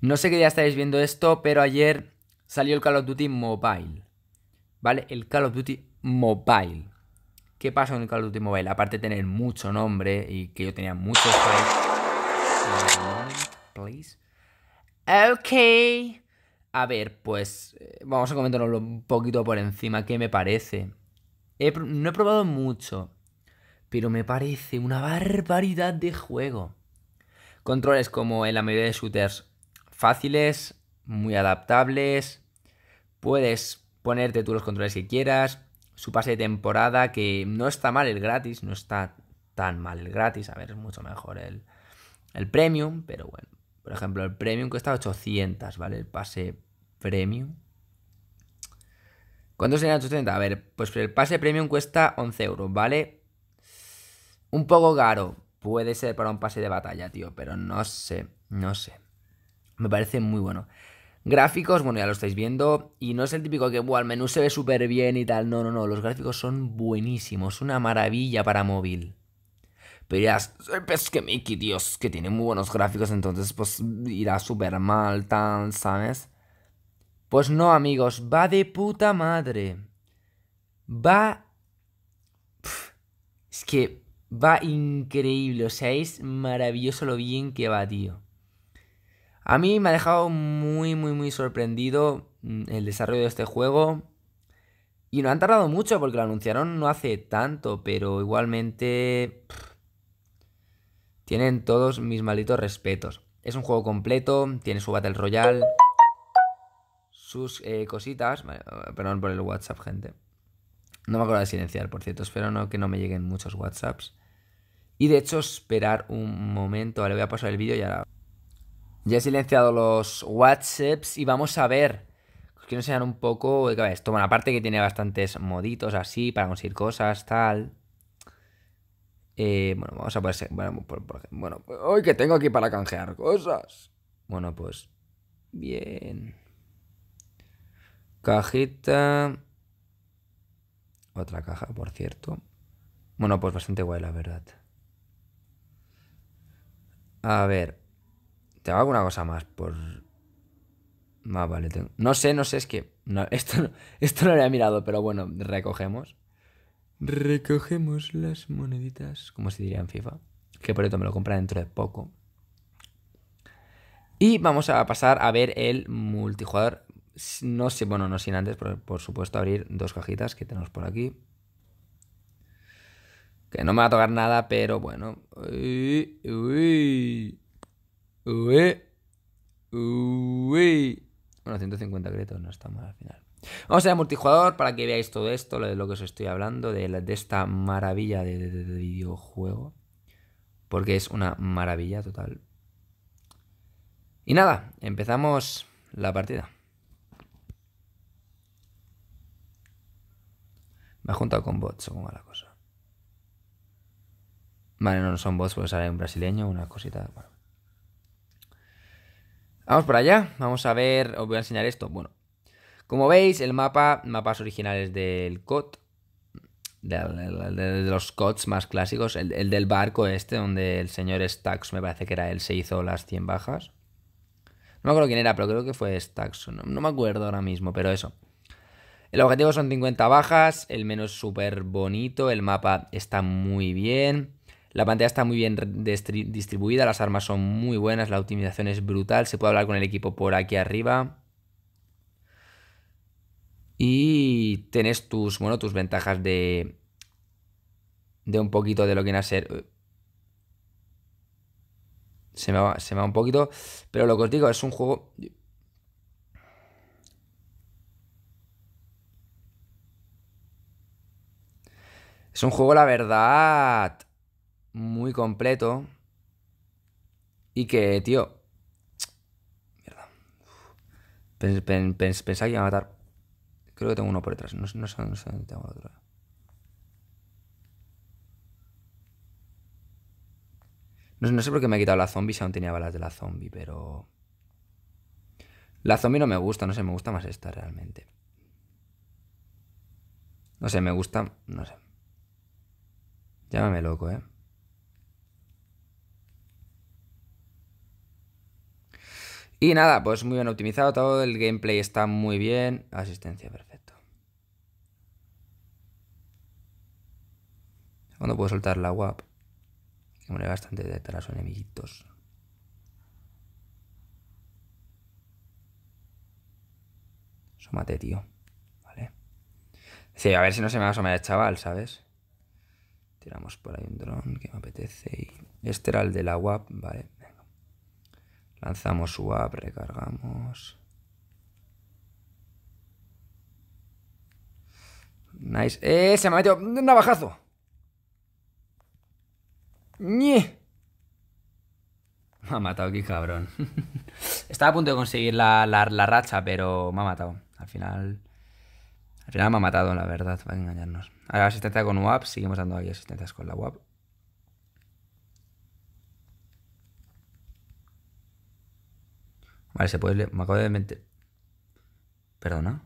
No sé qué ya estáis viendo esto, pero ayer salió el Call of Duty Mobile. ¿Vale? El Call of Duty Mobile. ¿Qué pasa con el Call of Duty Mobile? Aparte de tener mucho nombre y que yo tenía muchos... Please. Ok. A ver, pues eh, vamos a comentarlo un poquito por encima. ¿Qué me parece? no he probado mucho, pero me parece una barbaridad de juego. Controles como en la mayoría de shooters fáciles, muy adaptables. Puedes ponerte tú los controles que quieras. Su pase de temporada, que no está mal el gratis, no está tan mal el gratis. A ver, es mucho mejor el, premium, pero bueno. Por ejemplo, el premium cuesta 800, ¿vale? El pase premium. ¿Cuánto serían 800? A ver, pues el pase premium cuesta 11 euros, ¿vale? Un poco caro. Puede ser para un pase de batalla, tío, pero no sé, no sé. Me parece muy bueno. Gráficos, bueno, ya lo estáis viendo. Y no es el típico que, bueno, el menú se ve súper bien y tal. No, no, no. Los gráficos son buenísimos. Una maravilla para móvil. Pero ya, es que Mickey, Dios, que tiene muy buenos gráficos, entonces pues irá súper mal, tal, ¿sabes? Pues no, amigos, va de puta madre. Va... es que va increíble, o sea, es maravilloso lo bien que va, tío. A mí me ha dejado muy, muy, muy sorprendido mm, el desarrollo de este juego. Y no han tardado mucho porque lo anunciaron no hace tanto, pero igualmente... tienen todos mis malditos respetos. Es un juego completo, tiene su Battle Royale, sus eh, cositas... Eh, perdón por el WhatsApp, gente. No me acuerdo de silenciar, por cierto. Espero no, que no me lleguen muchos WhatsApps. Y de hecho, esperar un momento. Vale, voy a pasar el vídeo y ahora... Ya he silenciado los WhatsApps y vamos a ver. Os quiero enseñar un poco de eh, qué esto. Bueno, aparte que tiene bastantes moditos así para conseguir cosas, tal. Eh, bueno, vamos a ponerse. Bueno, bueno, hoy que tengo aquí para canjear cosas. Bueno, pues. Bien. Cajita. Otra caja, por cierto. Bueno, pues bastante guay, la verdad. A ver hago alguna cosa más por...? Ah, vale, No sé, no sé, es que... esto, no, esto lo había mirado, pero bueno, recogemos. Recogemos las moneditas, como se diría en FIFA. Que por esto me lo compra dentro de poco. Y vamos a pasar a ver el multijugador. No sé, bueno, no sin antes, por, por supuesto, abrir dos cajitas que tenemos por aquí. Que no me va a tocar nada, pero bueno. uy. Uy. Uy. Bueno, 150 créditos no está mal al final. Vamos a ir a multijugador para que veáis todo esto, lo de lo que os estoy hablando, de, esta maravilla de, videojuego. Porque es una maravilla total. Y nada, empezamos la partida. Me ha juntado con bots o como la cosa. Vale, no, no son bots, pues sale un brasileño, una cosita. Bueno. Vamos por allá, vamos a ver, os voy a enseñar esto. Bueno, como veis, el mapa, mapas originales del COD, de, los cots más clásicos, el, del barco este, donde el señor Stax, me parece que era él, se hizo las 100 bajas. No me acuerdo quién era, pero creo que fue Stax, no, no me acuerdo ahora mismo, pero eso. El objetivo son 50 bajas, el menú es súper bonito, el mapa está muy bien. La pantalla está muy bien distribuida, las armas son muy buenas, la optimización es brutal, se puede hablar con el equipo por aquí arriba. Y tenés tus, bueno, tus ventajas de, de un poquito de lo que viene a ser... Eh, se se me va un poquito, pero lo que os digo, es un juego... Es un juego, la verdad, muy completo y que, tío, mierda, pensaba que iba a matar. Creo que tengo uno por detrás, no, sé, no sé tengo otro. No, sé por qué me he quitado la zombie si aún tenía balas de la zombie, pero... La zombie no me gusta, no sé, me gusta más esta realmente. No sé, me gusta... no sé. Llámame loco, ¿eh? Y nada, pues muy bien optimizado todo, el gameplay está muy bien, asistencia perfecto. cuándo puedo soltar la WAP, que muere bastante de a enemiguitos. Sómate, tío. Vale. a ver si no se me va a asomar el chaval, ¿sabes? Tiramos por ahí un dron que me apetece. Y... Este era el de la WAP, vale. Lanzamos UAP, recargamos. Nice. ¡Eh! Se me ha metido un navajazo. ¡Nie! Me ha matado aquí, cabrón. Estaba a punto de conseguir la, racha, pero me ha matado. Al final. Al final me ha matado, la verdad, para engañarnos. Ahora asistencia con UAP seguimos dando ahí asistencias con la UAP Vale, se puede leer. Me acabo de mentir. Perdona.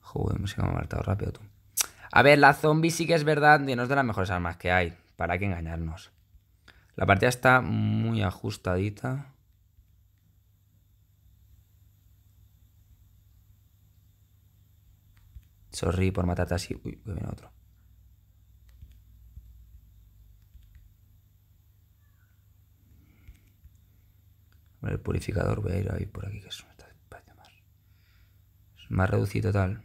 Joder, música me ha matado rápido tú. A ver, la zombie sí que es verdad que no es de las mejores armas que hay. ¿Para qué engañarnos? La partida está muy ajustadita. Sorry por matarte así. Uy, voy otro. purificador. Voy a ir ahí por aquí, que es un espacio más, más reducido tal.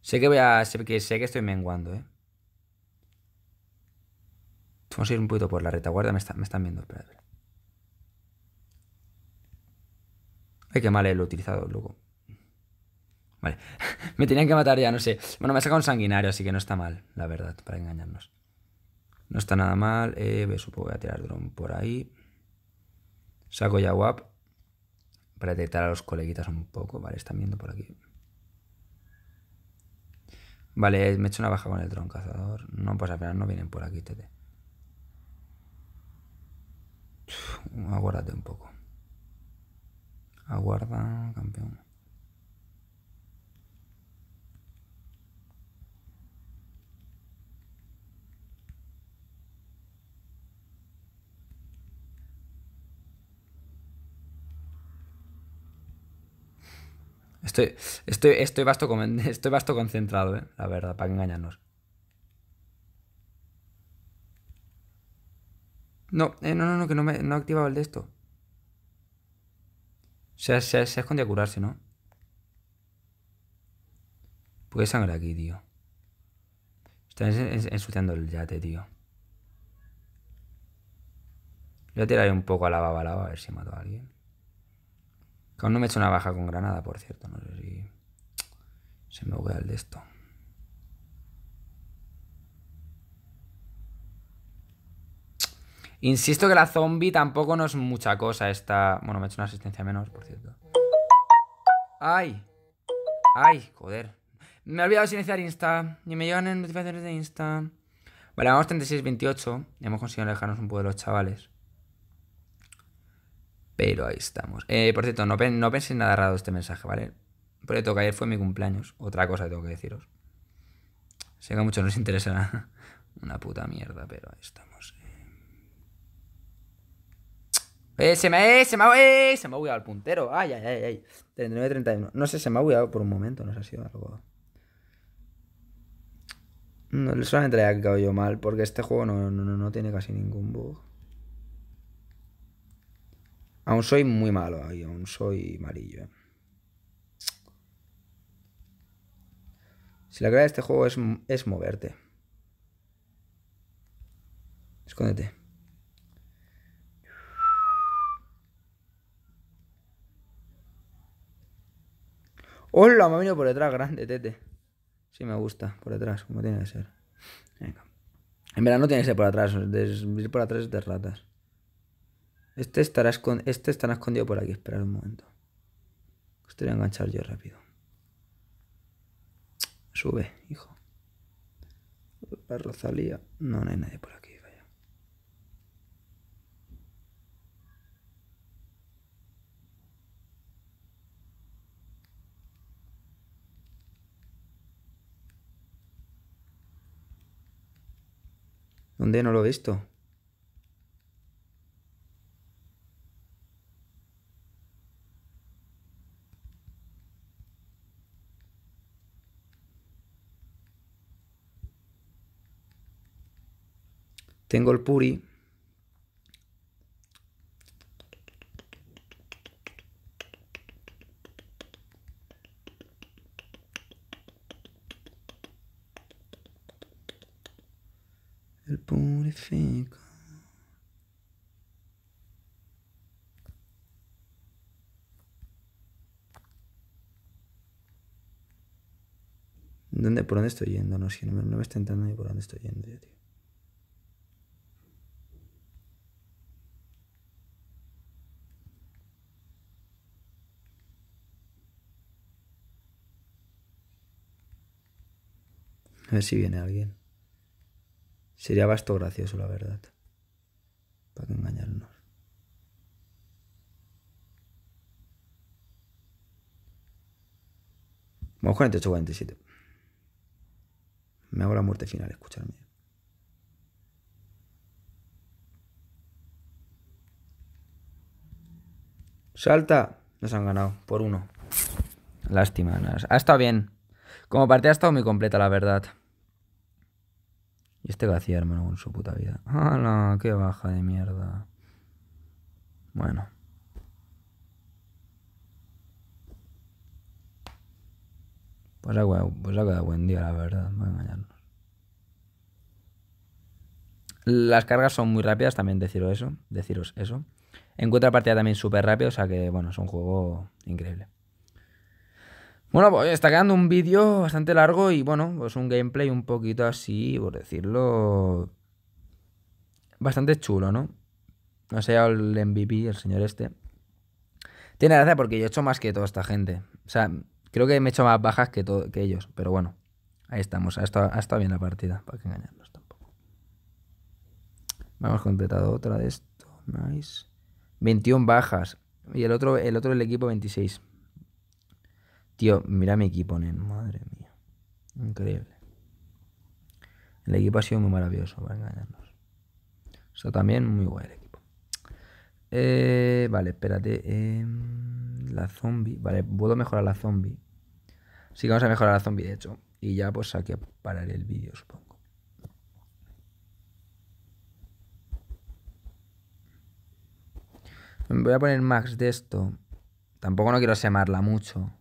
Sé que voy a. Sé que, sé que estoy menguando, ¿eh? Vamos a ir un poquito por la retaguardia. Me, está, me están viendo. Espera, espera. Ay, qué mal el eh, utilizado, loco. Vale. me tenían que matar ya, no sé. Bueno, me ha sacado un sanguinario, así que no está mal, la verdad, para engañarnos. No está nada mal. Eh, supongo que voy a tirar dron por ahí. Saco ya WAP para detectar a los coleguitas un poco. Vale, están viendo por aquí. Vale, me he hecho una baja con el dron cazador. No, pues nada no vienen por aquí, tete. aguárdate un poco. Aguarda, campeón. Estoy, estoy, estoy, vasto, estoy vasto concentrado, ¿eh? la verdad, para engañarnos. No, eh, no, no, que no, me, he activado el de esto. Se, se, se escondido a curarse, ¿no? ¿Puede sangre aquí, tío. Están ensuciando el yate, tío. Voy tiraré un poco a la baba a ver si mato a alguien. Que aún no me he hecho una baja con Granada, por cierto. No sé si se me voy el de esto. Insisto que la zombie tampoco no es mucha cosa esta... Bueno, me he hecho una asistencia menos, por cierto. ¡Ay! ¡Ay! Joder. Me he olvidado silenciar Insta. Ni me llegan en notificaciones de Insta. Vale, vamos 36-28. Hemos conseguido alejarnos un poco de los chavales. Pero ahí estamos. Eh, por cierto, no, no penséis nada raro este mensaje, ¿vale? Por cierto, que ayer fue mi cumpleaños. Otra cosa tengo que deciros. Sé que a muchos no interesa interesará. Una puta mierda, pero ahí estamos. Eh, se me, eh, se me, eh, eh, se me ha bugueado el puntero. Ay, ay, ay, ay. 39, 31. No sé, se me ha bugueado por un momento. No sé, ha sido algo. No, solamente le ha quedado yo mal, porque este juego no, no tiene casi ningún bug. Aún soy muy malo ahí, aún soy amarillo. Eh. Si la clave de este juego es, es moverte. Escóndete. ¡Hola! Me ha venido por detrás, grande, tete. Sí, me gusta, por detrás, como tiene que ser. Venga. En verdad no tiene que ser por atrás, ir por atrás de ratas. Este estará, este estará escondido por aquí. Esperar un momento. Este voy enganchar yo rápido. Sube, hijo. La Rosalía. No, no hay nadie por aquí. Vaya. ¿Dónde no lo he visto? Tengo el puri. El Purifico ¿Dónde, por dónde estoy yendo? No, sé, no me, me está entrando ni por dónde estoy yendo yo, tío. si viene alguien. Sería basto gracioso, la verdad. Para engañarnos. Vamos 48-47. Me hago la muerte final, escucharme. ¡Salta! Nos han ganado, por uno. Lástima, ha estado bien. Como partida ha estado muy completa, la verdad. Y este que hacía, hermano, con su puta vida. ¡Hala! ¡Qué baja de mierda! Bueno. Pues ha, pues quedado buen día, la verdad. voy a engañarnos. Las cargas son muy rápidas, también deciros eso. Deciros eso. Encuentra partida también súper rápido, o sea que, bueno, es un juego increíble. Bueno, pues está quedando un vídeo bastante largo y bueno, pues un gameplay un poquito así, por decirlo, bastante chulo, ¿no? No sé, el MVP, el señor este. Tiene gracia porque yo he hecho más que toda esta gente. O sea, creo que me he hecho más bajas que, que ellos, pero bueno, ahí estamos. Ha estado, bien la partida, para que engañarnos tampoco. Hemos completado otra de esto, nice. 21 bajas. Y el otro, el otro del equipo 26. Tío, mira mi equipo, Madre mía. Increíble. El equipo ha sido muy maravilloso para engañarnos. Eso también muy guay el equipo. Eh, vale, espérate. Em, la zombie. Vale, puedo mejorar la zombie. Sí vamos a mejorar la zombie, de hecho. Y ya pues aquí pararé el vídeo, supongo. Voy a poner max de esto. Tampoco no quiero semarla mucho.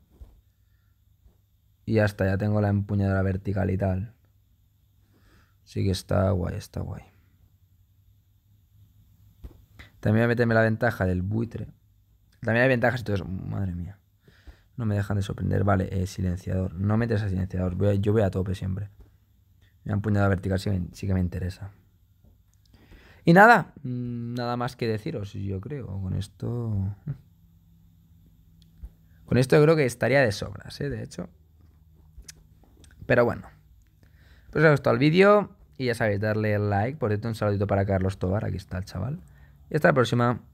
Y hasta ya tengo la empuñadura vertical y tal. Sí que está guay, está guay. También voy a meterme la ventaja del buitre. También hay ventajas y todo eso. Madre mía. No me dejan de sorprender. Vale, eh, silenciador. No metes a silenciador. yo voy a tope siempre. Me han vertical, sí, sí, que me interesa. Y nada, mm, nada más que deciros, yo creo. Con esto. Con esto yo creo que estaría de sobras, ¿eh? De hecho. Pero bueno. Pues os ha gustado el vídeo. Y ya sabéis, darle like. Por cierto, un saludito para Carlos Tobar. Aquí está el chaval. Y hasta la próxima.